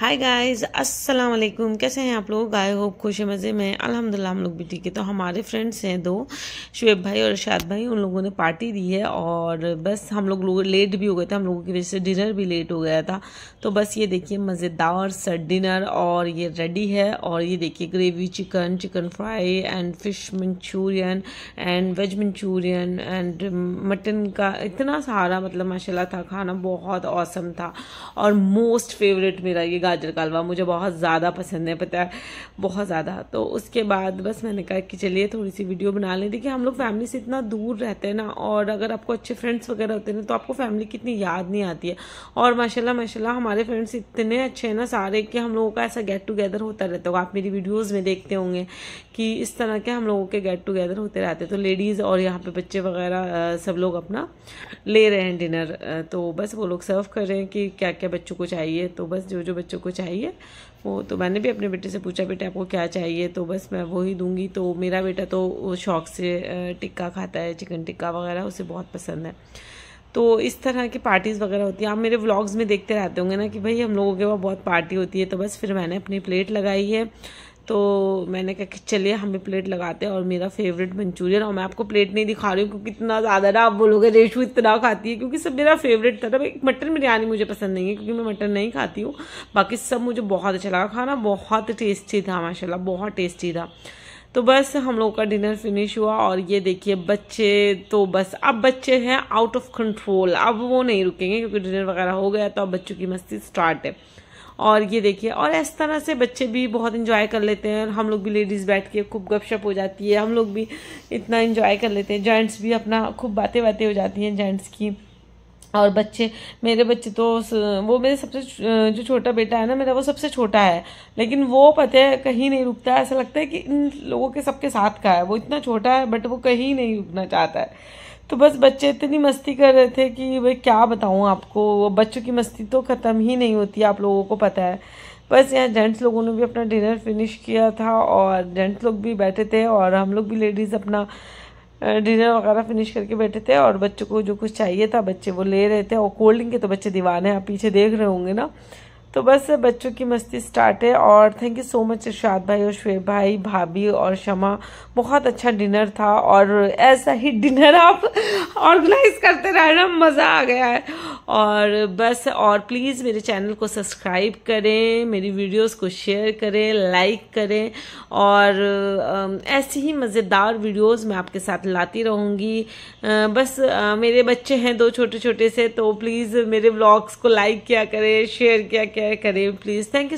hi guys अस्सलाम वालेकुम कैसे हैं आप लोग आए हो खुश मज़े में अल्हम्दुलिल्लाह हम लोग भी ठीक है तो हमारे फ्रेंड्स हैं दो शुएब भाई और इरशाद भाई उन लोगों ने पार्टी दी है और बस हम लोग लोग लेट भी हो गए थे हम लोगों की वजह से डिनर भी लेट हो गया था तो बस ये देखिए मज़ेदार सा डिनर और ये रेडी है और ये देखिए gravy chicken chicken fry and fish Manchurian and veg Manchurian and mutton का इतना सारा मतलब माशाल्लाह था खाना बहुत औसम था और मोस्ट फेवरेट मेरा ये गाजर का हलवा मुझे बहुत ज़्यादा पसंद है पता है बहुत ज़्यादा तो उसके बाद बस मैंने कहा कि चलिए थोड़ी सी वीडियो बना लें देखिए हम लोग फैमिली से इतना दूर रहते हैं ना और अगर आपको अच्छे फ्रेंड्स वगैरह होते हैं तो आपको फैमिली की इतनी याद नहीं आती है और माशाला माशाला हमारे फ्रेंड्स इतने अच्छे हैं ना सारे कि हम लोगों का ऐसा गेट टुगेदर होता रहता होगा आप मेरी वीडियोज़ में देखते होंगे कि इस तरह के हम लोगों के गेट टुगेदर होते रहते हैं तो लेडीज़ और यहाँ पर बच्चे वगैरह सब लोग अपना ले रहे हैं डिनर तो बस वो लोग सर्व कर रहे हैं कि क्या क्या बच्चों को चाहिए तो बस जो जो बच्चे बच्चों को चाहिए वो तो मैंने भी अपने बेटे से पूछा बेटे आपको क्या चाहिए तो बस मैं वो ही दूंगी तो मेरा बेटा तो शौक से टिक्का खाता है चिकन टिक्का वगैरह उसे बहुत पसंद है तो इस तरह की पार्टीज़ वगैरह होती हैं आप मेरे व्लॉग्स में देखते रहते होंगे ना कि भाई हम लोगों के वहाँ बहुत पार्टी होती है तो बस फिर मैंने अपनी प्लेट लगाई है तो मैंने कहा कि चलिए हमें प्लेट लगाते हैं और मेरा फेवरेट मंचूरियन और मैं आपको प्लेट नहीं दिखा रही हूँ क्योंकि इतना ज़्यादा ना आप बोलोगे रेशू इतना खाती है क्योंकि सब मेरा फेवरेट था ना मटन बिरयानी मुझे पसंद नहीं है क्योंकि मैं मटन नहीं खाती हूँ बाकी सब मुझे बहुत अच्छा लगा खाना बहुत टेस्टी था माशाला बहुत टेस्टी था तो बस हम लोगों का डिनर फिनिश हुआ और ये देखिए बच्चे तो बस अब बच्चे हैं आउट ऑफ कंट्रोल अब वो नहीं रुकेंगे क्योंकि डिनर वगैरह हो गया तो अब बच्चों की मस्ती स्टार्ट है और ये देखिए और इस तरह से बच्चे भी बहुत इंजॉय कर लेते हैं और हम लोग भी लेडीज़ बैठ के खूब गपशप हो जाती है हम लोग भी इतना इन्जॉय कर लेते हैं जेंट्स भी अपना खूब बातें बातें हो जाती हैं जेंट्स की और बच्चे मेरे बच्चे तो वो मेरे सबसे जो छोटा बेटा है ना मेरा वो सबसे छोटा है लेकिन वो पता है कहीं नहीं रुकता है ऐसा लगता है कि इन लोगों के सबके साथ का है वो इतना छोटा है बट वो कहीं नहीं रुकना चाहता है तो बस बच्चे इतनी मस्ती कर रहे थे कि भाई क्या बताऊँ आपको बच्चों की मस्ती तो ख़त्म ही नहीं होती आप लोगों को पता है बस यहाँ जेंट्स लोगों ने भी अपना डिनर फिनिश किया था और जेंट्स लोग भी बैठे थे और हम लोग भी लेडीज़ अपना डिनर वगैरह फिनिश करके बैठे थे और बच्चों को जो कुछ चाहिए था बच्चे वो ले रहे थे और कोल्ड ड्रिंक के तो बच्चे दीवाने आप पीछे देख रहे होंगे ना तो बस बच्चों की मस्ती स्टार्ट है और thank you so much Irshad भाई और श्वेत भाई भाभी और शमा बहुत अच्छा डिनर था और ऐसा ही डिनर आप ऑर्गेनाइज करते रहना मज़ा आ गया है और बस और प्लीज़ मेरे चैनल को सब्सक्राइब करें मेरी वीडियोस को शेयर करें लाइक करें और ऐसी ही मज़ेदार वीडियोस मैं आपके साथ लाती रहूँगी बस मेरे बच्चे हैं दो छोटे छोटे से तो प्लीज़ मेरे ब्लॉग्स को लाइक किया करें शेयर किया क्या करें प्लीज़ थैंक यू